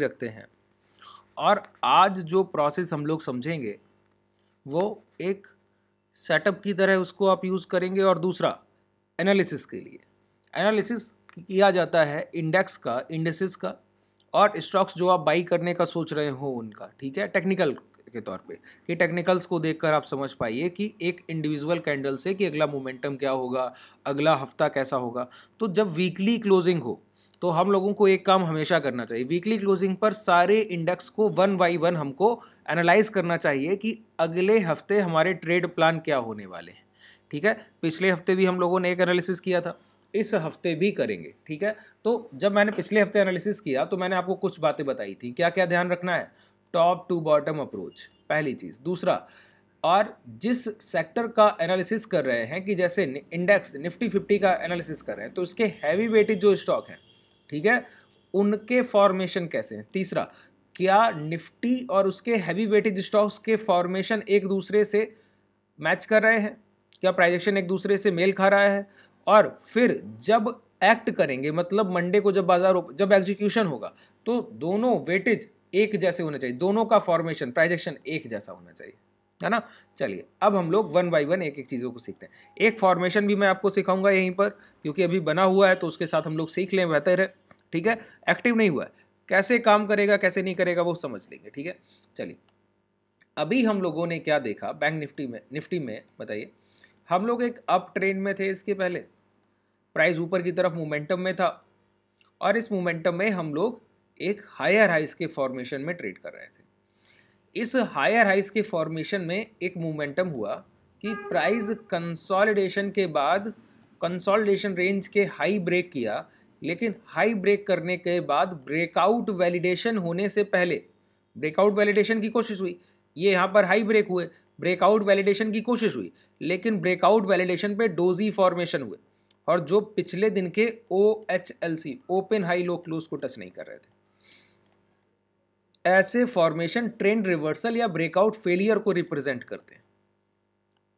रखते हैं और आज जो प्रोसेस हम लोग समझेंगे वो एक सेटअप की तरह उसको आप यूज़ करेंगे और दूसरा एनालिसिस के लिए एनालिसिस किया जाता है इंडेक्स का इंडेसिस का और स्टॉक्स जो आप बाई करने का सोच रहे हो उनका ठीक है टेक्निकल के तौर पे कि टेक्निकल्स को देखकर आप समझ पाइए कि एक इंडिविजुअल कैंडल से कि अगला मोमेंटम क्या होगा अगला हफ्ता कैसा होगा तो जब वीकली क्लोजिंग हो तो हम लोगों को एक काम हमेशा करना चाहिए वीकली क्लोजिंग पर सारे इंडेक्स को वन बाई वन हमको एनालाइज करना चाहिए कि अगले हफ्ते हमारे ट्रेड प्लान क्या होने वाले हैं ठीक है पिछले हफ्ते भी हम लोगों ने एक एनालिसिस किया था इस हफ्ते भी करेंगे ठीक है तो जब मैंने पिछले हफ्ते एनालिसिस किया तो मैंने आपको कुछ बातें बताई थी क्या क्या ध्यान रखना है टॉप टू बॉटम अप्रोच पहली चीज़ दूसरा और जिस सेक्टर का एनालिसिस कर रहे हैं कि जैसे इंडेक्स निफ्टी फिफ्टी का एनालिसिस कर रहे हैं तो उसके हैवी वेटेज जो स्टॉक हैं ठीक है उनके फॉर्मेशन कैसे हैं तीसरा क्या निफ्टी और उसके हैवी वेटेज स्टॉक्स के फॉर्मेशन एक दूसरे से मैच कर रहे हैं क्या प्राइजेक्शन एक दूसरे से मेल खा रहा है और फिर जब एक्ट करेंगे मतलब मंडे को जब बाजार जब एग्जीक्यूशन होगा तो दोनों वेटेज एक जैसे होने चाहिए दोनों का फॉर्मेशन प्राइजेक्शन एक जैसा होना चाहिए है ना चलिए अब हम लोग वन बाई वन एक एक चीज़ों को सीखते हैं एक फॉर्मेशन भी मैं आपको सिखाऊंगा यहीं पर क्योंकि अभी बना हुआ है तो उसके साथ हम लोग सीख लें बेहतर है ठीक है एक्टिव नहीं हुआ है कैसे काम करेगा कैसे नहीं करेगा वो समझ लेंगे ठीक है चलिए अभी हम लोगों ने क्या देखा बैंक निफ्टी में निफ्टी में बताइए हम लोग एक अप ट्रेंड में थे इसके पहले प्राइस ऊपर की तरफ मोमेंटम में था और इस मोमेंटम में हम लोग एक हायर हाइस के फॉर्मेशन में ट्रेड कर रहे थे इस हायर हाइस के फॉर्मेशन में एक मोमेंटम हुआ कि प्राइस कंसोलिडेशन के बाद कंसोलिडेशन रेंज के हाई ब्रेक किया लेकिन हाई ब्रेक करने के बाद ब्रेकआउट वैलिडेशन होने से पहले ब्रेकआउट वैलिडेशन की कोशिश हुई ये यहाँ पर हाई ब्रेक हुए ब्रेकआउट वैलिडेशन की कोशिश हुई लेकिन ब्रेकआउट वैलिडेशन पे डोजी फॉर्मेशन हुए और जो पिछले दिन के O H L C open high low close को टच नहीं कर रहे थे ऐसे फॉर्मेशन ट्रेंड रिवर्सल या ब्रेकआउट फेलियर को रिप्रेजेंट करते हैं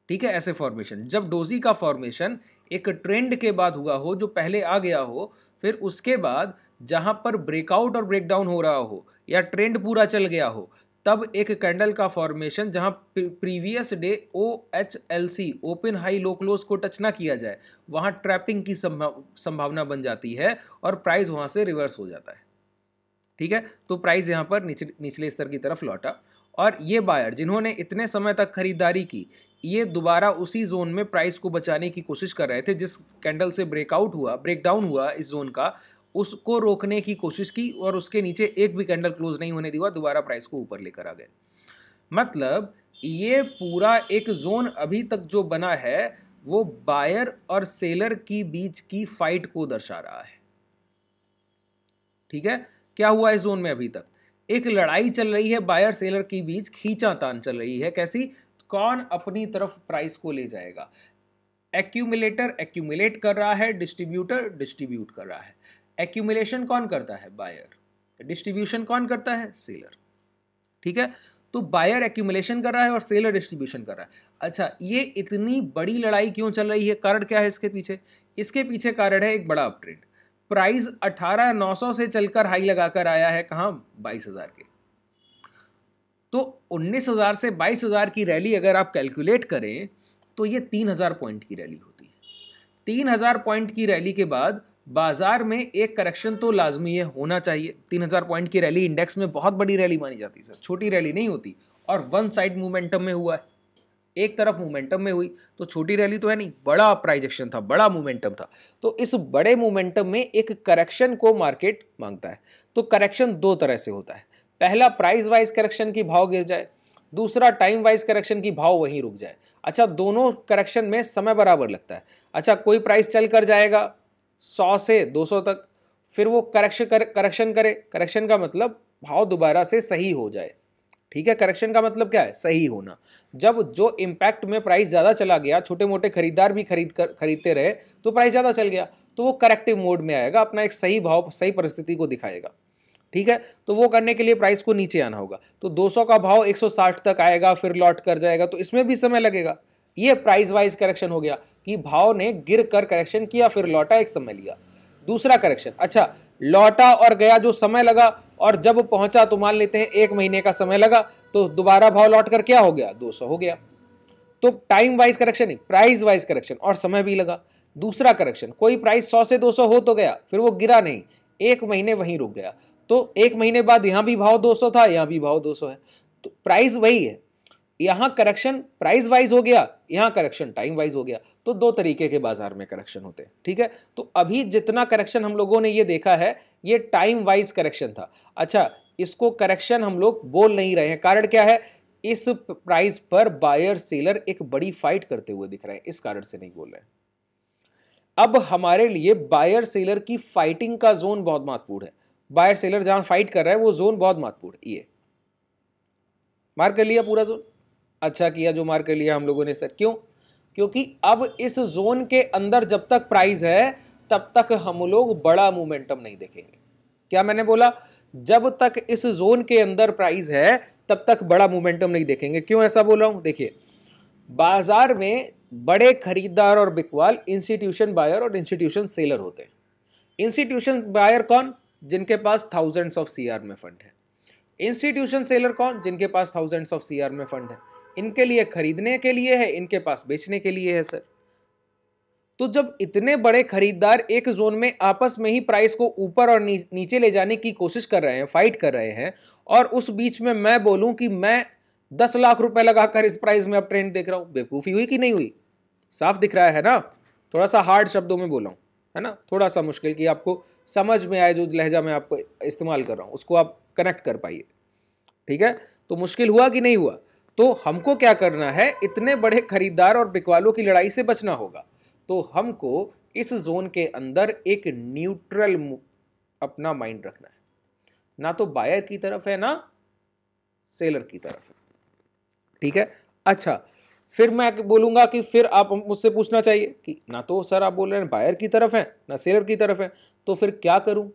ठीक है ऐसे फॉर्मेशन जब डोजी का फॉर्मेशन एक ट्रेंड के बाद हुआ हो जो पहले आ गया हो फिर उसके बाद जहां पर ब्रेकआउट और ब्रेकडाउन हो रहा हो या ट्रेंड पूरा चल गया हो तब एक कैंडल का फॉर्मेशन जहां previous day O H L C open high low close को टच ना किया जाए वहां ट्रैपिंग की संभावना बन जाती है और प्राइस वहां से रिवर्स हो जाता है ठीक है तो प्राइस यहाँ पर निचले स्तर की तरफ लौटा और ये बायर जिन्होंने इतने समय तक खरीदारी की ये दोबारा उसी जोन में प्राइस को बचाने की कोशिश कर रहे थे जिस कैंडल से ब्रेकआउट हुआ ब्रेकडाउन हुआ इस जोन का उसको रोकने की कोशिश की और उसके नीचे एक भी कैंडल क्लोज नहीं होने दिया दोबारा प्राइस को ऊपर लेकर आ गए मतलब ये पूरा एक जोन अभी तक जो बना है वो बायर और सेलर की बीच की फाइट को दर्शा रहा है ठीक है क्या हुआ इस जोन में अभी तक एक लड़ाई चल रही है बायर सेलर के बीच खींचातान चल रही है कैसी कौन अपनी तरफ प्राइस को ले जाएगा एक्यूमुलेटर एक्यूमुलेट कर रहा है डिस्ट्रीब्यूटर डिस्ट्रीब्यूट कर रहा है एक्यूमुलेशन कौन करता है बायर डिस्ट्रीब्यूशन कौन करता है सेलर ठीक है तो बायर एक्यूमुलेशन कर रहा है और सेलर डिस्ट्रीब्यूशन कर रहा है अच्छा ये इतनी बड़ी लड़ाई क्यों चल रही है कारण क्या है इसके पीछे इसके पीछे कारण है एक बड़ा अपट्रेंड प्राइस अठारह नौ सौ से चलकर हाई लगाकर आया है कहाँ बाईस हज़ार के तो उन्नीस हज़ार से बाईस हज़ार की रैली अगर आप कैलकुलेट करें तो ये तीन हज़ार पॉइंट की रैली होती है तीन हज़ार पॉइंट की रैली के बाद बाजार में एक करेक्शन तो लाजमी है होना चाहिए तीन हज़ार पॉइंट की रैली इंडेक्स में बहुत बड़ी रैली मानी जाती है सर छोटी रैली नहीं होती और वन साइड मोमेंटम में हुआ है एक तरफ मोमेंटम में हुई तो छोटी रैली तो है नहीं बड़ा प्राइजेक्शन था बड़ा मोमेंटम था तो इस बड़े मोमेंटम में एक करेक्शन को मार्केट मांगता है तो करेक्शन दो तरह से होता है पहला प्राइस वाइज करेक्शन की भाव गिर जाए दूसरा टाइम वाइज करेक्शन की भाव वहीं रुक जाए अच्छा दोनों करेक्शन में समय बराबर लगता है अच्छा कोई प्राइस चल कर जाएगा सौ से दो सौ तक फिर वो करेक्शन कर, करेक्शन करे करेक्शन का मतलब भाव दोबारा से सही हो जाए ठीक है करेक्शन का मतलब क्या है सही होना जब जो इम्पैक्ट में प्राइस ज़्यादा चला गया छोटे मोटे खरीदार भी खरीद कर खरीदते रहे तो प्राइस ज़्यादा चल गया तो वो करेक्टिव मोड में आएगा अपना एक सही भाव सही परिस्थिति को दिखाएगा ठीक है तो वो करने के लिए प्राइस को नीचे आना होगा तो 200 का भाव 160 तक आएगा फिर लौट कर जाएगा तो इसमें भी समय लगेगा ये प्राइस वाइज करेक्शन हो गया कि भाव ने गिर कर करेक्शन किया फिर लौटा एक समय लिया दूसरा करेक्शन अच्छा लौटा और गया जो समय लगा और जब पहुंचा तो मान लेते हैं एक महीने का समय लगा तो दोबारा भाव लौट कर क्या हो गया 200 हो गया तो टाइम वाइज करेक्शन नहीं प्राइस वाइज करेक्शन और समय भी लगा दूसरा करेक्शन कोई प्राइस 100 से 200 हो तो गया फिर वो गिरा नहीं एक महीने वहीं रुक गया तो एक महीने बाद यहाँ भी भाव 200 था यहाँ भी भाव 200 है तो प्राइस वही है यहाँ करेक्शन प्राइस वाइज हो गया यहाँ करेक्शन टाइम वाइज हो गया तो दो तरीके के बाजार में करेक्शन होते हैं ठीक है तो अभी जितना करेक्शन हम लोगों ने ये देखा है ये टाइम वाइज करेक्शन था अच्छा इसको करेक्शन हम लोग बोल नहीं रहे हैं कारण क्या है इस प्राइस पर बायर सेलर एक बड़ी फाइट करते हुए दिख रहे हैं इस कारण से नहीं बोल रहे अब हमारे लिए बायर सेलर की फाइटिंग का जोन बहुत महत्वपूर्ण है बायर सेलर जहां फाइट कर रहा है वो जोन बहुत महत्वपूर्ण ये मार कर लिया पूरा जोन अच्छा किया जो मार कर लिया हम लोगों ने सर क्यों क्योंकि अब इस जोन के अंदर जब तक प्राइस है तब तक हम लोग बड़ा मोमेंटम नहीं देखेंगे क्या मैंने बोला जब तक इस जोन के अंदर प्राइस है तब तक बड़ा मोमेंटम नहीं देखेंगे क्यों ऐसा बोल रहा हूं देखिए बाजार में बड़े खरीदार और बिकवाल इंस्टीट्यूशन बायर और इंस्टीट्यूशन सेलर होते हैं इंस्टीट्यूशन बायर कौन जिनके पास थाउजेंड्स ऑफ सीआर में फंड है इंस्टीट्यूशन सेलर कौन जिनके पास थाउजेंड्स ऑफ सीआर में फंड है इनके लिए खरीदने के लिए है इनके पास बेचने के लिए है सर तो जब इतने बड़े खरीदार एक जोन में आपस में ही प्राइस को ऊपर और नीचे ले जाने की कोशिश कर रहे हैं फाइट कर रहे हैं और उस बीच में मैं बोलूं कि मैं दस लाख रुपए लगाकर इस प्राइस में अब ट्रेंड देख रहा हूं बेवकूफ़ी हुई कि नहीं हुई साफ दिख रहा है ना थोड़ा सा हार्ड शब्दों में बोला हूँ है ना थोड़ा सा मुश्किल कि आपको समझ में आए जो लहजा मैं आपको इस्तेमाल कर रहा हूँ उसको आप कनेक्ट कर पाइए ठीक है तो मुश्किल हुआ कि नहीं हुआ तो हमको क्या करना है इतने बड़े खरीदार और बिकवालों की लड़ाई से बचना होगा तो हमको इस जोन के अंदर एक न्यूट्रल अपना माइंड रखना है ना तो बायर की तरफ है ना सेलर की तरफ है ठीक है अच्छा फिर मैं बोलूंगा कि फिर आप मुझसे पूछना चाहिए कि ना तो सर आप बोल रहे हैं बायर की तरफ हैं ना सेलर की तरफ हैं तो फिर क्या करूं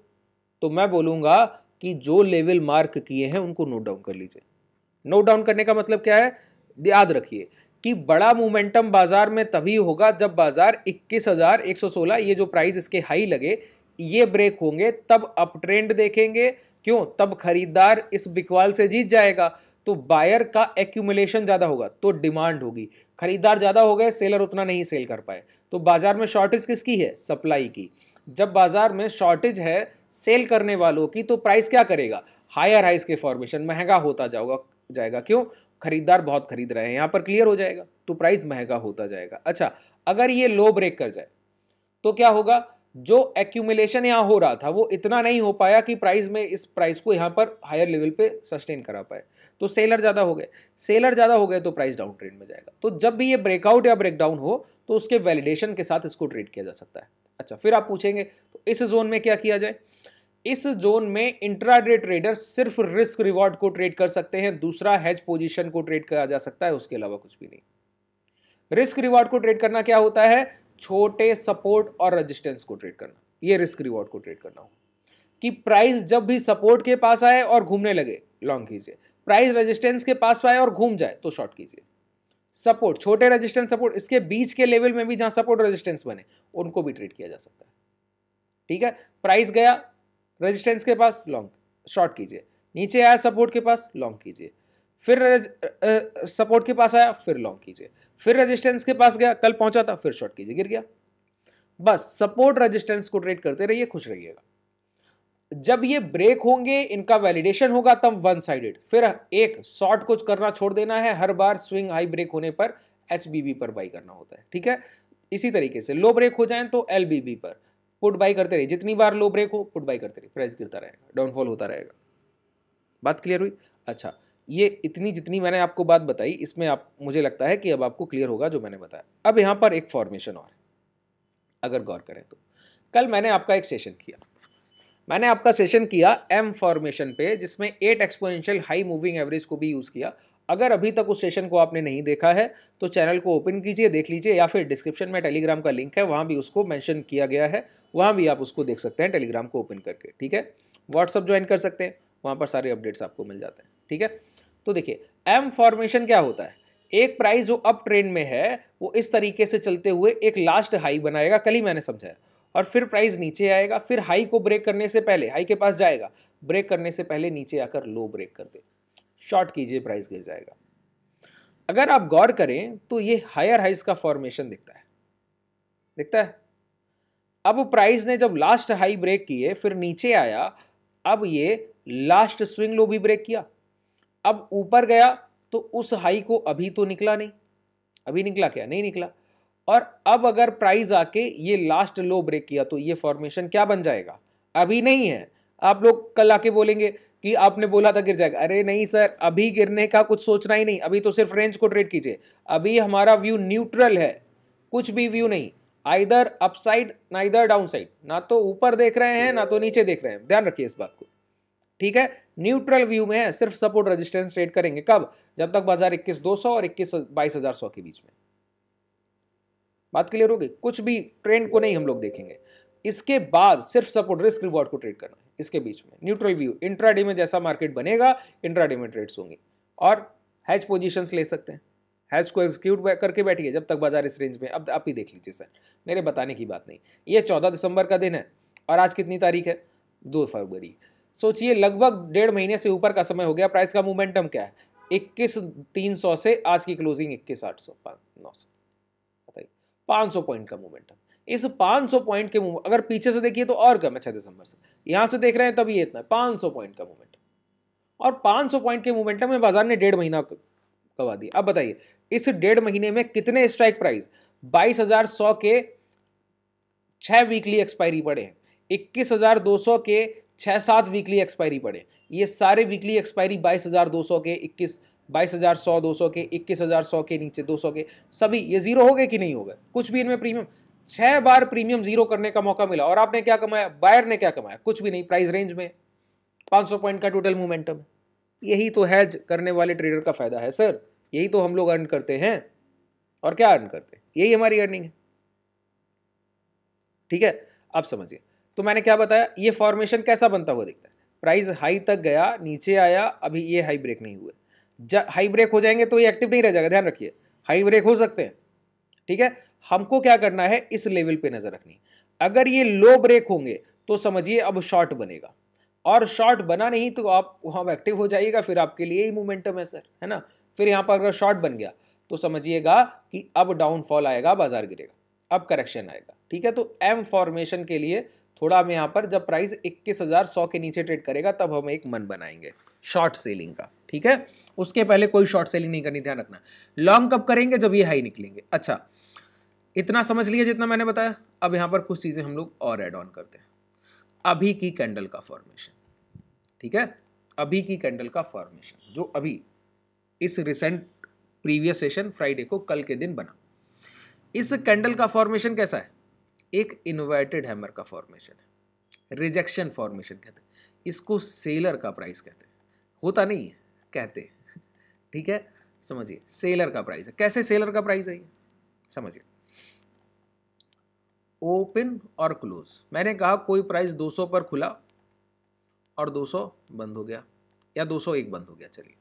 तो मैं बोलूंगा कि जो लेवल मार्क किए हैं उनको नोट डाउन कर लीजिए नोट डाउन करने का मतलब क्या है याद रखिए कि बड़ा मोमेंटम बाजार में तभी होगा जब बाजार 21,116 ये जो प्राइस इसके हाई लगे ये ब्रेक होंगे तब अप ट्रेंड देखेंगे क्यों तब खरीदार इस बिकवाल से जीत जाएगा तो बायर का एक्यूमुलेशन ज़्यादा होगा तो डिमांड होगी खरीदार ज़्यादा हो गए सेलर उतना नहीं सेल कर पाए तो बाजार में शॉर्टेज किसकी है सप्लाई की जब बाजार में शॉर्टेज है सेल करने वालों की तो प्राइस क्या करेगा हायर हाइस के फॉर्मेशन महंगा होता जाओगा जाएगा क्यों खरीदार बहुत खरीद रहे हैं यहाँ पर क्लियर हो जाएगा तो प्राइस महंगा होता जाएगा अच्छा अगर ये लो ब्रेक कर जाए तो क्या होगा जो एक्यूमुलेशन यहाँ हो रहा था वो इतना नहीं हो पाया कि प्राइस में इस प्राइस को यहाँ पर हायर लेवल पे सस्टेन करा पाए तो सेलर ज़्यादा हो गए सेलर ज़्यादा हो गए तो प्राइस डाउन ट्रेंड में जाएगा तो जब भी ये ब्रेकआउट या ब्रेकडाउन हो तो उसके वैलिडेशन के साथ इसको ट्रेड किया जा सकता है अच्छा फिर आप पूछेंगे तो इस जोन में क्या किया जाए इस जोन में इंट्राडे ट्रेडर सिर्फ रिस्क रिवॉर्ड को ट्रेड कर सकते हैं दूसरा हेज पोजीशन को ट्रेड किया जा सकता है उसके अलावा कुछ भी नहीं रिस्क रिवॉर्ड को ट्रेड करना क्या होता है छोटे सपोर्ट और रेजिस्टेंस को ट्रेड करना ये रिस्क रिवॉर्ड को ट्रेड करना होगा कि प्राइस जब भी सपोर्ट के पास आए और घूमने लगे लॉन्ग कीजिए प्राइस रेजिस्टेंस के पास आए और घूम जाए तो शॉर्ट कीजिए सपोर्ट छोटे रेजिस्टेंस सपोर्ट इसके बीच के लेवल में भी जहां सपोर्ट रेजिस्टेंस बने उनको भी ट्रेड किया जा सकता है ठीक है प्राइस गया रेजिस्टेंस के पास लॉन्ग शॉर्ट कीजिए नीचे आया सपोर्ट के पास लॉन्ग कीजिए फिर सपोर्ट के पास आया फिर लॉन्ग कीजिए फिर रेजिस्टेंस के पास गया कल पहुंचा था फिर शॉर्ट कीजिए गिर गया बस सपोर्ट रेजिस्टेंस को ट्रेड करते रहिए खुश रहिएगा जब ये ब्रेक होंगे इनका वैलिडेशन होगा तब वन साइडेड फिर एक शॉर्ट कुछ करना छोड़ देना है हर बार स्विंग हाई ब्रेक होने पर एच पर बाई करना होता है ठीक है इसी तरीके से लो ब्रेक हो जाए तो एल पर पुट बाई करते रहे जितनी बार लो ब्रेक हो पुट बाई करते रहे प्राइस गिरता रहेगा डाउनफॉल होता रहेगा बात क्लियर हुई अच्छा ये इतनी जितनी मैंने आपको बात बताई इसमें आप मुझे लगता है कि अब आपको क्लियर होगा जो मैंने बताया अब यहाँ पर एक फॉर्मेशन और है अगर गौर करें तो कल मैंने आपका एक सेशन किया मैंने आपका सेशन किया एम फॉर्मेशन पे जिसमें eight exponential high moving average को भी यूज़ किया अगर अभी तक उस स्टेशन को आपने नहीं देखा है तो चैनल को ओपन कीजिए देख लीजिए या फिर डिस्क्रिप्शन में टेलीग्राम का लिंक है वहाँ भी उसको मैंशन किया गया है वहाँ भी आप उसको देख सकते हैं टेलीग्राम को ओपन करके ठीक है व्हाट्सअप ज्वाइन कर सकते हैं वहाँ पर सारे अपडेट्स आपको मिल जाते हैं ठीक है तो देखिए एम फॉर्मेशन क्या होता है एक प्राइस जो अप ट्रेंड में है वो इस तरीके से चलते हुए एक लास्ट हाई बनाएगा कल ही मैंने समझाया और फिर प्राइस नीचे आएगा फिर हाई को ब्रेक करने से पहले हाई के पास जाएगा ब्रेक करने से पहले नीचे आकर लो ब्रेक कर दे शॉर्ट कीजिए प्राइस गिर जाएगा अगर आप गौर करें तो ये हायर हाइज का फॉर्मेशन दिखता है दिखता है अब प्राइस ने जब लास्ट हाई ब्रेक किए फिर नीचे आया अब ये लास्ट स्विंग लो भी ब्रेक किया अब ऊपर गया तो उस हाई को अभी तो निकला नहीं अभी निकला क्या नहीं निकला और अब अगर प्राइस आके ये लास्ट लो ब्रेक किया तो ये फॉर्मेशन क्या बन जाएगा अभी नहीं है आप लोग कल आके बोलेंगे कि आपने बोला था गिर जाएगा अरे नहीं सर अभी गिरने का कुछ सोचना ही नहीं अभी तो सिर्फ रेंज को ट्रेड कीजिए अभी हमारा व्यू न्यूट्रल है कुछ भी व्यू नहीं आइधर अपसाइड ना इधर डाउन साइड ना तो ऊपर देख रहे हैं ना तो नीचे देख रहे हैं ध्यान रखिए इस बात को ठीक है न्यूट्रल व्यू में है सिर्फ सपोर्ट रेजिस्टेंस ट्रेड करेंगे कब जब तक बाजार इक्कीस दो सौ और इक्कीस बाईस हजार सौ के बीच में बात क्लियर होगी कुछ भी ट्रेंड को नहीं हम लोग देखेंगे इसके बाद सिर्फ सपोर्ट रिस्क रिवॉर्ड को ट्रेड करना है इसके बीच में न्यूट्रल व्यू इंट्राडे में जैसा मार्केट बनेगा इंट्राडे में ट्रेड्स होंगे और हैच पोजिशन ले सकते हैं हैच को एग्जीक्यूट करके बैठिए जब तक बाजार इस रेंज में अब आप ही देख लीजिए सर मेरे बताने की बात नहीं ये चौदह दिसंबर का दिन है और आज कितनी तारीख है दो फरवरी सोचिए लगभग डेढ़ महीने से ऊपर का समय हो गया प्राइस का मोमेंटम क्या है इक्कीस तीन सौ से आज की क्लोजिंग इक्कीस आठ सौ नौ सौ बताइए पाँच सौ पॉइंट का मोमेंटम इस 500 पॉइंट के मूवमेंट अगर पीछे से देखिए तो और कम है छह दिसंबर से यहां से देख रहे हैं तभी ये इतना सौ पॉइंट का मूवमेंट और 500 पॉइंट के मूवमेंट में बाजार ने डेढ़ महीना गवा दिया अब बताइए इस डेढ़ महीने में कितने स्ट्राइक प्राइस सौ के छह वीकली एक्सपायरी पड़े हैं सौ के छह सात वीकली एक्सपायरी पड़े ये सारे वीकली एक्सपायरी बाईस हजार दो सौ के बाईस हजार सौ दो सौ के इक्कीस हजार सौ के नीचे दो सौ के सभी ये जीरो हो गए कि नहीं हो गए कुछ भी इनमें प्रीमियम छह बार प्रीमियम जीरो करने का मौका मिला और आपने क्या कमाया बायर ने क्या कमाया कुछ भी नहीं प्राइस रेंज में 500 पॉइंट का टोटल मोमेंटम यही तो हैज करने वाले ट्रेडर का फायदा है सर यही तो हम लोग अर्न करते हैं और क्या अर्न करते हैं यही हमारी अर्निंग है ठीक है आप समझिए तो मैंने क्या बताया ये फॉर्मेशन कैसा बनता हुआ दिखता है प्राइस हाई तक गया नीचे आया अभी ये हाई ब्रेक नहीं हुए हाई ब्रेक हो जाएंगे तो ये एक्टिव नहीं रह जाएगा ध्यान रखिए हाई ब्रेक हो सकते हैं ठीक है हमको क्या करना है इस लेवल पे नज़र रखनी अगर ये लो ब्रेक होंगे तो समझिए अब शॉर्ट बनेगा और शॉर्ट बना नहीं तो आप वहां एक्टिव हो जाइएगा फिर आपके लिए ही मोमेंटम है सर है ना फिर यहां पर अगर शॉर्ट बन गया तो समझिएगा कि अब डाउनफॉल आएगा बाजार गिरेगा अब करेक्शन आएगा ठीक है तो एम फॉर्मेशन के लिए थोड़ा हमें यहाँ पर जब प्राइस इक्कीस हज़ार सौ के नीचे ट्रेड करेगा तब हम एक मन बनाएंगे शॉर्ट सेलिंग का ठीक है उसके पहले कोई शॉर्ट सेलिंग नहीं करनी ध्यान रखना लॉन्ग कब करेंगे जब ये हाई निकलेंगे अच्छा इतना समझ लिया जितना मैंने बताया अब यहाँ पर कुछ चीज़ें हम लोग और एड ऑन करते हैं अभी की कैंडल का फॉर्मेशन ठीक है अभी की कैंडल का फॉर्मेशन जो अभी इस रिसेंट प्रीवियस सेशन फ्राइडे को कल के दिन बना इस कैंडल का फॉर्मेशन कैसा है एक इन्वर्टेड हैमर का फॉर्मेशन है रिजेक्शन फॉर्मेशन कहते हैं इसको सेलर का प्राइस कहते हैं होता नहीं है कहते ठीक है समझिए सेलर का प्राइस है कैसे सेलर का प्राइस है ये समझिए ओपन और क्लोज मैंने कहा कोई प्राइस 200 पर खुला और 200 बंद हो गया या 201 बंद हो गया चलिए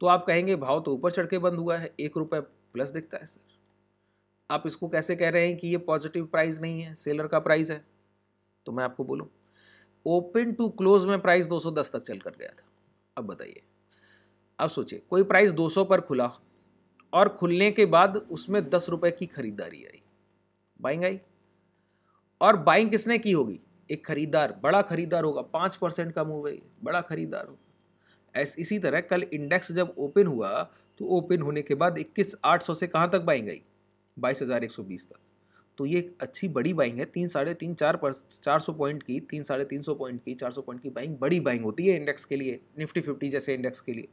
तो आप कहेंगे भाव तो ऊपर चढ़ के बंद हुआ है एक रुपये प्लस दिखता है सर आप इसको कैसे कह रहे हैं कि ये पॉजिटिव प्राइस नहीं है सेलर का प्राइस है तो मैं आपको बोलूँ ओपन टू क्लोज में प्राइस 210 तक चल कर गया था अब बताइए अब सोचिए कोई प्राइस 200 पर खुला और खुलने के बाद उसमें दस रुपए की खरीदारी आई बाइंग आई और बाइंग किसने की होगी एक खरीदार बड़ा खरीदार होगा पाँच परसेंट का मूव है बड़ा खरीदार होगा ऐसे इसी तरह कल इंडेक्स जब ओपन हुआ तो ओपन होने के बाद इक्कीस आठ सौ से कहाँ तक बाइंग आई बाईस हज़ार एक सौ बीस तक तो ये एक अच्छी बड़ी बाइंग है तीन साढ़े तीन चार पर चार सौ पॉइंट की तीन साढ़े तीन सौ पॉइंट की चार सौ पॉइंट की बाइंग बड़ी बाइंग होती है इंडेक्स के लिए निफ्टी फिफ्टी जैसे इंडेक्स के लिए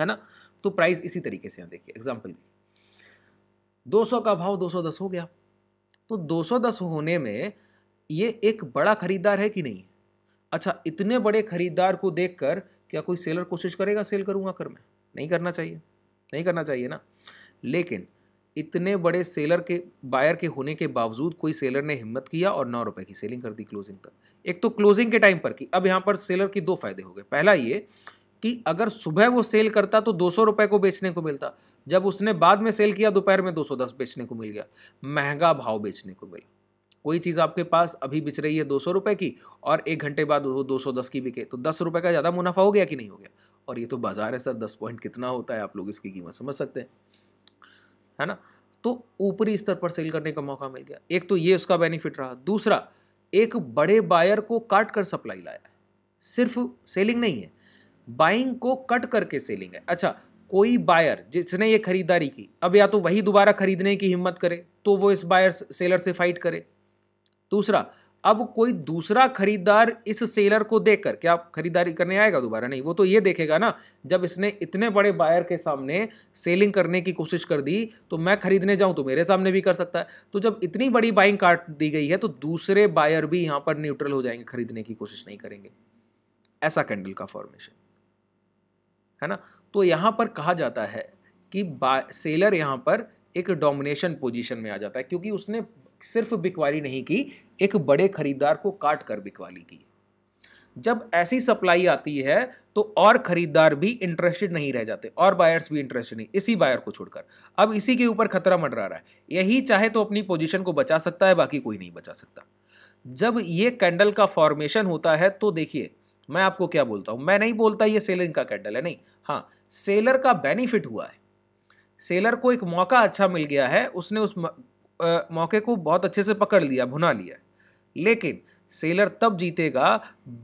है ना तो प्राइस इसी तरीके से यहाँ देखिए एग्जाम्पल देखिए सौ का भाव दो सौ दस हो गया तो दो सौ दस होने में ये एक बड़ा खरीदार है कि नहीं अच्छा इतने बड़े खरीदार को कर क्या कोई सेलर कोशिश करेगा सेल करूँगा कर मैं नहीं करना चाहिए नहीं करना चाहिए ना लेकिन इतने बड़े सेलर के बायर के होने के बावजूद कोई सेलर ने हिम्मत किया और नौ रुपए की सेलिंग कर दी क्लोजिंग तक एक तो क्लोजिंग के टाइम पर की अब यहाँ पर सेलर की दो फायदे हो गए पहला ये कि अगर सुबह वो सेल करता तो दो सौ रुपये को बेचने को मिलता जब उसने बाद में सेल किया दोपहर में दो सौ दस बेचने को मिल गया महंगा भाव बेचने को मिला कोई चीज़ आपके पास अभी बिच रही है दो सौ रुपये की और एक घंटे बाद वो दो सौ दस की बिके तो दस रुपये का ज़्यादा मुनाफा हो गया कि नहीं हो गया और ये तो बाजार है सर दस पॉइंट कितना होता है आप लोग इसकी कीमत समझ सकते हैं है ना तो ऊपरी स्तर पर सेल करने का मौका मिल गया एक तो ये उसका बेनिफिट रहा दूसरा एक बड़े बायर को काट कर सप्लाई लाया सिर्फ सेलिंग नहीं है बाइंग को कट करके सेलिंग है अच्छा कोई बायर जिसने ये खरीदारी की अब या तो वही दोबारा खरीदने की हिम्मत करे तो वो इस बायर सेलर से फाइट करे दूसरा अब कोई दूसरा खरीदार इस सेलर को देखकर क्या खरीदारी करने आएगा दोबारा नहीं वो तो ये देखेगा ना जब इसने इतने बड़े बायर के सामने सेलिंग करने की कोशिश कर दी तो मैं खरीदने जाऊं तो मेरे सामने भी कर सकता है तो जब इतनी बड़ी बाइंग कार्ट दी गई है तो दूसरे बायर भी यहाँ पर न्यूट्रल हो जाएंगे खरीदने की कोशिश नहीं करेंगे ऐसा कैंडल का फॉर्मेशन है ना तो यहाँ पर कहा जाता है कि सेलर यहाँ पर एक डोमिनेशन पोजीशन में आ जाता है क्योंकि उसने सिर्फ बिकवाली नहीं की एक बड़े खरीदार को काट कर बिकवाली की जब ऐसी सप्लाई आती है तो और खरीदार भी इंटरेस्टेड नहीं रह जाते और बायर्स भी इंटरेस्टेड नहीं इसी बायर को छोड़कर अब इसी के ऊपर खतरा मंडरा रहा है यही चाहे तो अपनी पोजीशन को बचा सकता है बाकी कोई नहीं बचा सकता जब ये कैंडल का फॉर्मेशन होता है तो देखिए मैं आपको क्या बोलता हूँ मैं नहीं बोलता ये सेलिंग का कैंडल है नहीं हाँ सेलर का बेनिफिट हुआ है सेलर को एक मौका अच्छा मिल गया है उसने उस आ, मौके को बहुत अच्छे से पकड़ लिया भुना लिया लेकिन सेलर तब जीतेगा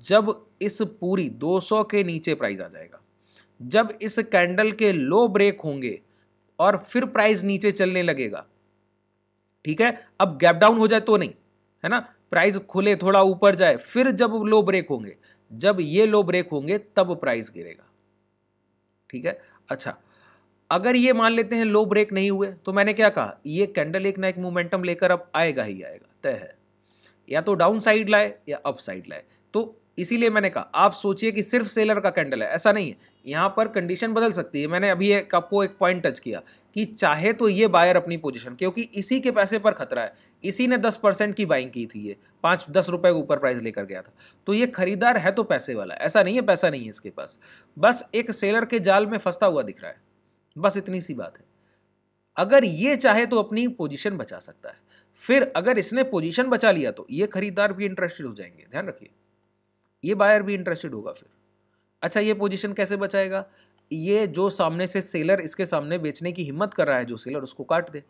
जब इस पूरी 200 के नीचे प्राइस आ जाएगा जब इस कैंडल के लो ब्रेक होंगे और फिर प्राइस नीचे चलने लगेगा ठीक है अब गैप डाउन हो जाए तो नहीं है ना प्राइस खुले थोड़ा ऊपर जाए फिर जब लो ब्रेक होंगे जब ये लो ब्रेक होंगे तब प्राइस गिरेगा ठीक है अच्छा अगर ये मान लेते हैं लो ब्रेक नहीं हुए तो मैंने क्या कहा ये कैंडल एक ना एक मोमेंटम लेकर अब आएगा ही आएगा तय है या तो डाउन साइड लाए या अप साइड लाए तो इसीलिए मैंने कहा आप सोचिए कि सिर्फ सेलर का कैंडल है ऐसा नहीं है यहाँ पर कंडीशन बदल सकती है मैंने अभी एक आपको एक पॉइंट टच किया कि चाहे तो ये बायर अपनी पोजीशन क्योंकि इसी के पैसे पर खतरा है इसी ने दस परसेंट की बाइंग की थी ये पाँच दस रुपये के ऊपर प्राइस लेकर गया था तो ये खरीदार है तो पैसे वाला ऐसा नहीं है पैसा नहीं है इसके पास बस एक सेलर के जाल में फंसता हुआ दिख रहा है बस इतनी सी बात है अगर ये चाहे तो अपनी पोजीशन बचा सकता है फिर अगर इसने पोजीशन बचा लिया तो ये खरीदार भी इंटरेस्टेड हो जाएंगे ध्यान रखिए ये बायर भी इंटरेस्टेड होगा फिर अच्छा ये पोजीशन कैसे बचाएगा ये जो सामने से सेलर इसके सामने बेचने की हिम्मत कर रहा है जो सेलर उसको काट दे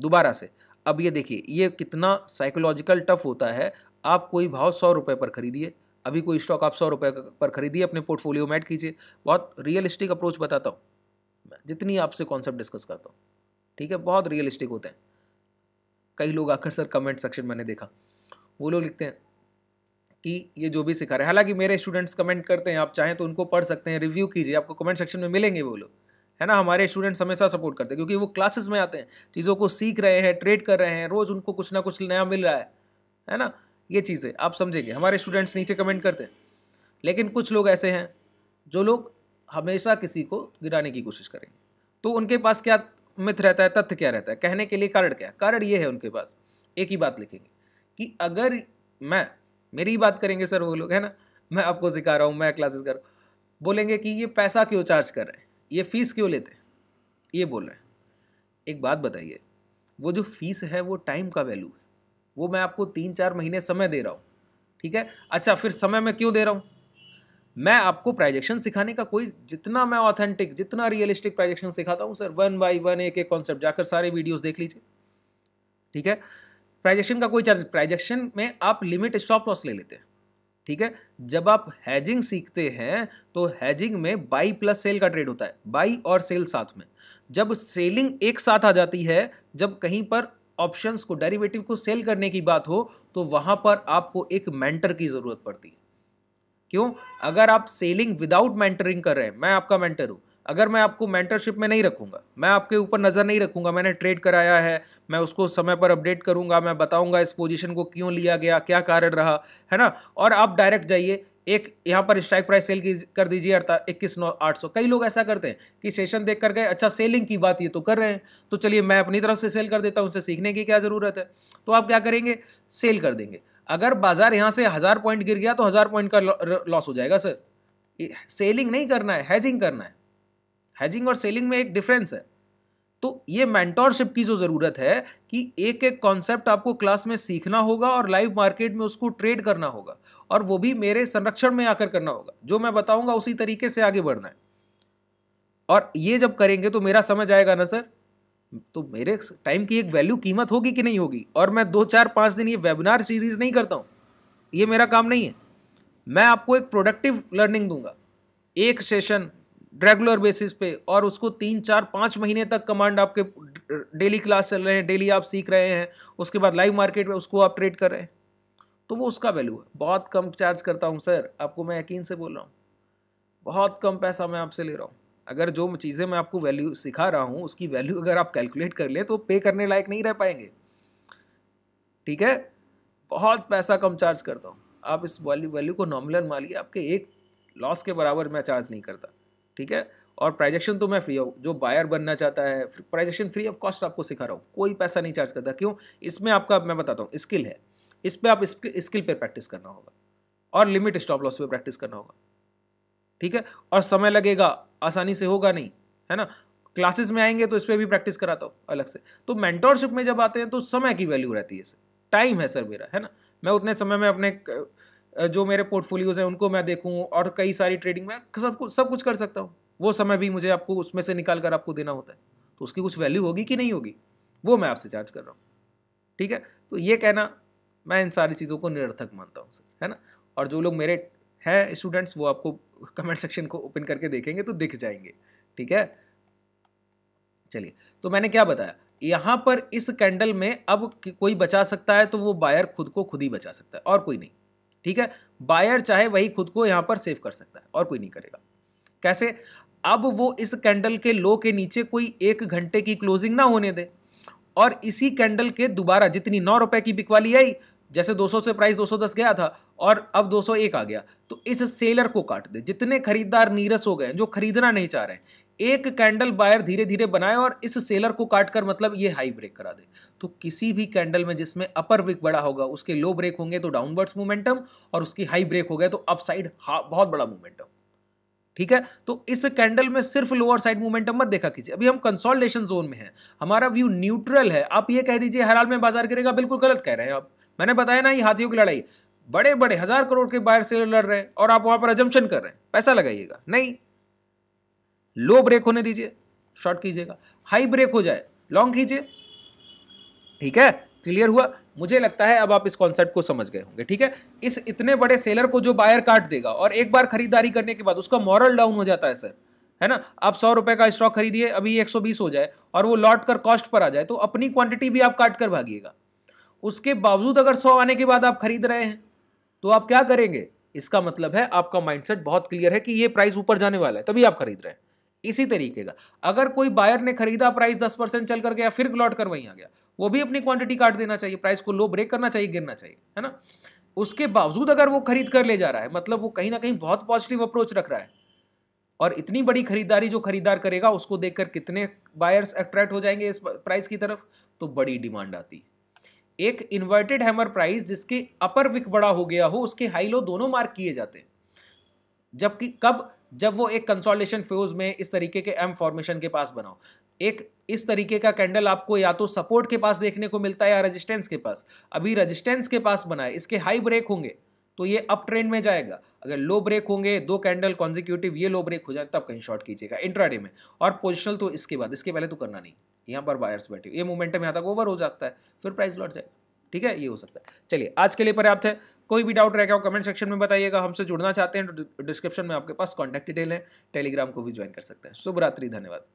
दोबारा से अब ये देखिए ये कितना साइकोलॉजिकल टफ होता है आप कोई भाव सौ रुपये पर खरीदिए अभी कोई स्टॉक आप सौ रुपये पर खरीदिए अपने पोर्टफोलियो में ऐड कीजिए बहुत रियलिस्टिक अप्रोच बताता हूँ मैं जितनी आपसे कॉन्सेप्ट डिस्कस करता हूँ ठीक है बहुत रियलिस्टिक होते हैं कई लोग आकर सर कमेंट सेक्शन मैंने देखा वो लोग लिखते हैं कि ये जो भी सिखा रहे हैं हालांकि मेरे स्टूडेंट्स कमेंट करते हैं आप चाहें तो उनको पढ़ सकते हैं रिव्यू कीजिए आपको कमेंट सेक्शन में मिलेंगे वो लोग है ना हमारे स्टूडेंट्स हमेशा सपोर्ट करते हैं क्योंकि वो क्लासेस में आते हैं चीज़ों को सीख रहे हैं ट्रेड कर रहे हैं रोज़ उनको कुछ ना कुछ नया मिल रहा है है ना ये चीज़ें आप समझेंगे हमारे स्टूडेंट्स नीचे कमेंट करते हैं लेकिन कुछ लोग ऐसे हैं जो लोग हमेशा किसी को गिराने की कोशिश करेंगे तो उनके पास क्या मिथ रहता है तथ्य क्या रहता है कहने के लिए कारण क्या कारण ये है उनके पास एक ही बात लिखेंगे कि अगर मैं मेरी ही बात करेंगे सर वो लोग है ना मैं आपको सिखा रहा हूँ मैं क्लासेस कर रहा हूँ बोलेंगे कि ये पैसा क्यों चार्ज कर रहे हैं ये फ़ीस क्यों लेते हैं ये बोल रहे हैं एक बात बताइए वो जो फीस है वो टाइम का वैल्यू है वो मैं आपको तीन चार महीने समय दे रहा हूँ ठीक है अच्छा फिर समय मैं क्यों दे रहा हूँ मैं आपको प्राइजेक्शन सिखाने का कोई जितना मैं ऑथेंटिक जितना रियलिस्टिक प्राइजेक्शन सिखाता हूँ सर वन बाई वन एक एक कॉन्सेप्ट जाकर सारे वीडियोज़ देख लीजिए ठीक है प्राइजेक्शन का कोई चार्ज प्राइजेक्शन में आप लिमिट स्टॉप लॉस ले लेते हैं ठीक है जब आप हैजिंग सीखते हैं तो हैजिंग में बाई प्लस सेल का ट्रेड होता है बाई और सेल साथ में जब सेलिंग एक साथ आ जाती है जब कहीं पर ऑप्शंस को डेरिवेटिव को सेल करने की बात हो तो वहाँ पर आपको एक मेंटर की ज़रूरत पड़ती है क्यों अगर आप सेलिंग विदाउट मेंटरिंग कर रहे हैं मैं आपका मेंटर हूँ अगर मैं आपको मेंटरशिप में नहीं रखूँगा मैं आपके ऊपर नज़र नहीं रखूँगा मैंने ट्रेड कराया है मैं उसको समय पर अपडेट करूँगा मैं बताऊँगा इस पोजीशन को क्यों लिया गया क्या कारण रहा है ना और आप डायरेक्ट जाइए एक यहाँ पर स्ट्राइक प्राइस सेल की कर दीजिए अर्थात इक्कीस नौ आठ सौ कई लोग ऐसा करते हैं कि सेशन देख कर गए अच्छा सेलिंग की बात ये तो कर रहे हैं तो चलिए मैं अपनी तरफ से सेल कर देता हूँ उनसे सीखने की क्या ज़रूरत है तो आप क्या करेंगे सेल कर देंगे अगर बाजार यहाँ से हज़ार पॉइंट गिर गया तो हज़ार पॉइंट का लॉस हो जाएगा सर सेलिंग नहीं करना है हैजिंग करना है हैजिंग और सेलिंग में एक डिफरेंस है तो ये मेंटोरशिप की जो ज़रूरत है कि एक एक कॉन्सेप्ट आपको क्लास में सीखना होगा और लाइव मार्केट में उसको ट्रेड करना होगा और वो भी मेरे संरक्षण में आकर करना होगा जो मैं बताऊंगा उसी तरीके से आगे बढ़ना है और ये जब करेंगे तो मेरा समझ आएगा ना सर तो मेरे टाइम की एक वैल्यू कीमत होगी कि नहीं होगी और मैं दो चार पाँच दिन ये वेबिनार सीरीज़ नहीं करता हूँ ये मेरा काम नहीं है मैं आपको एक प्रोडक्टिव लर्निंग दूंगा एक सेशन रेगुलर बेसिस पे और उसको तीन चार पाँच महीने तक कमांड आपके डेली क्लास चल रहे हैं डेली आप सीख रहे हैं उसके बाद लाइव मार्केट में उसको आप ट्रेड कर रहे हैं तो वो उसका वैल्यू है बहुत कम चार्ज करता हूँ सर आपको मैं यकीन से बोल रहा हूँ बहुत कम पैसा मैं आपसे ले रहा हूँ अगर जो चीज़ें मैं आपको वैल्यू सिखा रहा हूँ उसकी वैल्यू अगर आप कैलकुलेट कर लें तो पे करने लायक नहीं रह पाएंगे ठीक है बहुत पैसा कम चार्ज करता हूँ आप इस वैल्यू वैल्यू को नॉमिनल मान लिए आपके एक लॉस के बराबर मैं चार्ज नहीं करता ठीक है और प्राइजेक्शन तो मैं फ्री हूँ जो बायर बनना चाहता है प्राइजेक्शन फ्री ऑफ कॉस्ट आपको सिखा रहा हूँ कोई पैसा नहीं चार्ज करता क्यों इसमें आपका मैं बताता हूँ स्किल है इस पर आप स्किल पर प्रैक्टिस करना होगा और लिमिट स्टॉप लॉस पर प्रैक्टिस करना होगा ठीक है और समय लगेगा आसानी से होगा नहीं है ना क्लासेस में आएंगे तो इस पर भी प्रैक्टिस कराता हूँ अलग से तो मेंटोरशिप में जब आते हैं तो समय की वैल्यू रहती है टाइम है सर मेरा है ना मैं उतने समय में अपने जो मेरे पोर्टफोलियोज हैं उनको मैं देखूँ और कई सारी ट्रेडिंग में सब कुछ सब कुछ कर सकता हूँ वो समय भी मुझे आपको उसमें से निकाल कर आपको देना होता है तो उसकी कुछ वैल्यू होगी कि नहीं होगी वो मैं आपसे चार्ज कर रहा हूँ ठीक है तो ये कहना मैं इन सारी चीज़ों को निरर्थक मानता हूँ सर है ना और जो लोग मेरे हैं स्टूडेंट्स वो आपको कमेंट सेक्शन को ओपन करके देखेंगे तो दिख जाएंगे ठीक है चलिए तो मैंने क्या बताया यहां पर इस कैंडल में अब कोई बचा सकता है तो वो बायर खुद को खुद ही बचा सकता है और कोई नहीं ठीक है बायर चाहे वही खुद को यहां पर सेव कर सकता है और कोई नहीं करेगा कैसे अब वो इस कैंडल के लो के नीचे कोई एक घंटे की क्लोजिंग ना होने दे और इसी कैंडल के दोबारा जितनी नौ रुपए की बिकवाली आई जैसे 200 से प्राइस 210 गया था और अब 201 आ गया तो इस सेलर को काट दे जितने खरीदार नीरस हो गए जो खरीदना नहीं चाह रहे हैं एक कैंडल बायर धीरे धीरे बनाए और इस सेलर को काट कर मतलब ये हाई ब्रेक करा दे तो किसी भी कैंडल में जिसमें अपर विक बड़ा होगा उसके लो ब्रेक होंगे तो डाउनवर्ड्स मोमेंटम और उसकी हाई ब्रेक हो गया तो अप साइड बहुत बड़ा मोमेंटम ठीक है तो इस कैंडल में सिर्फ लोअर साइड मोमेंटम मत देखा कीजिए अभी हम कंसोलिडेशन जोन में हैं हमारा व्यू न्यूट्रल है आप ये कह दीजिए हर हाल में बाजार गिरेगा बिल्कुल गलत कह रहे हैं आप मैंने बताया ना ये हाथियों की लड़ाई बड़े बड़े हजार करोड़ के बाहर से लड़ रहे हैं और आप वहां पर अजम्पन कर रहे हैं पैसा लगाइएगा नहीं लो ब्रेक होने दीजिए शॉर्ट कीजिएगा हाई ब्रेक हो जाए लॉन्ग कीजिए ठीक है क्लियर हुआ मुझे लगता है अब आप इस कॉन्सेप्ट को समझ गए होंगे ठीक है इस इतने बड़े सेलर को जो बायर काट देगा और एक बार खरीदारी करने के बाद उसका मॉरल डाउन हो जाता है सर है ना आप सौ रुपए का स्टॉक खरीदिए अभी 120 हो जाए और वो लौट कर कॉस्ट पर आ जाए तो अपनी क्वांटिटी भी आप काट कर भागिएगा उसके बावजूद अगर सौ आने के बाद आप खरीद रहे हैं तो आप क्या करेंगे इसका मतलब है आपका माइंडसेट बहुत क्लियर है कि ये प्राइस ऊपर जाने वाला है तभी आप खरीद रहे हैं इसी तरीके का अगर कोई बायर ने खरीदा प्राइस दस परसेंट चल कर गया फिर लौट कर वहीं आ गया वो भी अपनी क्वांटिटी काट देना चाहिए प्राइस को लो ब्रेक करना चाहिए गिरना चाहिए है ना उसके बावजूद अगर वो खरीद कर ले जा रहा है मतलब वो कहीं ना कहीं बहुत पॉजिटिव अप्रोच रख रहा है और इतनी बड़ी खरीदारी जो खरीदार करेगा उसको देखकर कितने बायर्स अट्रैक्ट हो जाएंगे इस प्राइस की तरफ तो बड़ी डिमांड आती है एक इन्वर्टेड हैमर प्राइस जिसके अपर विक बड़ा हो गया हो उसके हाई लो दोनों मार्क किए जाते हैं जबकि कब जब वो एक कंसोलिडेशन फ्यूज में इस तरीके के एम फॉर्मेशन के पास बनाओ एक इस तरीके का कैंडल आपको या तो सपोर्ट के पास देखने को मिलता है या रेजिस्टेंस के पास अभी रेजिस्टेंस के पास बना है इसके हाई ब्रेक होंगे तो ये अप ट्रेंड में जाएगा अगर लो ब्रेक होंगे दो कैंडल कॉन्जिक्यूटिव ये लो ब्रेक हो जाए तब कहीं शॉर्ट कीजिएगा इंट्राडे में और पोजिशनल तो इसके बाद इसके पहले तो करना नहीं यहाँ पर बायर्स बैठे ये मोमेंटम यहाँ तक ओवर हो जाता है फिर प्राइस लॉट जाएगा ठीक है ये हो सकता है चलिए आज के लिए पर्याप्त है कोई भी डाउट रह गया हो कमेंट सेक्शन में बताइएगा हमसे जुड़ना चाहते हैं तो डिस्क्रिप्शन में आपके पास कॉन्टैक्ट डिटेल है टेलीग्राम को भी ज्वाइन कर सकते हैं शुभ रात्रि धन्यवाद